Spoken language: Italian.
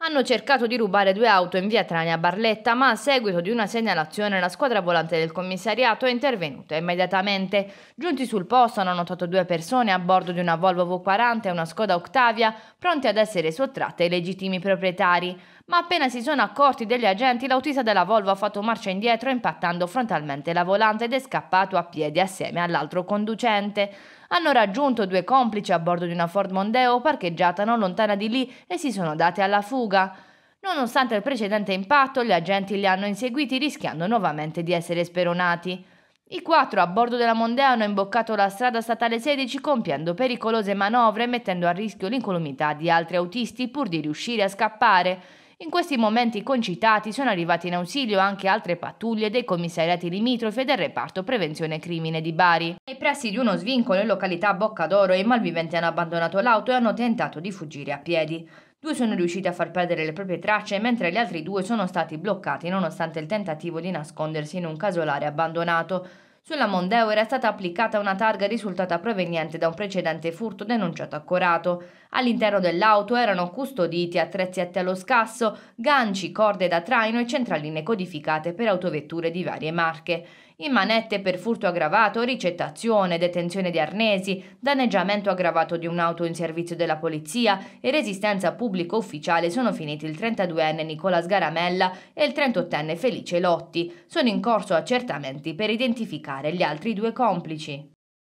hanno cercato di rubare due auto in via Trani a Barletta, ma a seguito di una segnalazione la squadra volante del commissariato è intervenuta immediatamente. Giunti sul posto hanno notato due persone a bordo di una Volvo V40 e una Skoda Octavia, pronte ad essere sottratte ai legittimi proprietari. Ma appena si sono accorti degli agenti, l'autista della Volvo ha fatto marcia indietro impattando frontalmente la volante ed è scappato a piedi assieme all'altro conducente hanno raggiunto due complici a bordo di una Ford Mondeo parcheggiata non lontana di lì e si sono dati alla fuga fuga. Nonostante il precedente impatto, gli agenti li hanno inseguiti rischiando nuovamente di essere speronati. I quattro a bordo della Mondea hanno imboccato la strada statale 16 compiendo pericolose manovre mettendo a rischio l'incolumità di altri autisti pur di riuscire a scappare in questi momenti concitati sono arrivati in ausilio anche altre pattuglie dei commissariati limitrofe del reparto prevenzione crimine di Bari. Nei pressi di uno svincolo in località Bocca d'Oro i malviventi hanno abbandonato l'auto e hanno tentato di fuggire a piedi. Due sono riusciti a far perdere le proprie tracce, mentre gli altri due sono stati bloccati nonostante il tentativo di nascondersi in un casolare abbandonato. Sulla Mondeo era stata applicata una targa risultata proveniente da un precedente furto denunciato a Corato. All'interno dell'auto erano custoditi attrezzi atti allo scasso, ganci, corde da traino e centraline codificate per autovetture di varie marche. In manette per furto aggravato, ricettazione, detenzione di arnesi, danneggiamento aggravato di un'auto in servizio della polizia e resistenza pubblico ufficiale sono finiti il 32enne Nicola Sgaramella e il 38enne Felice Lotti. Sono in corso accertamenti per identificare arrestare gli altri due complici.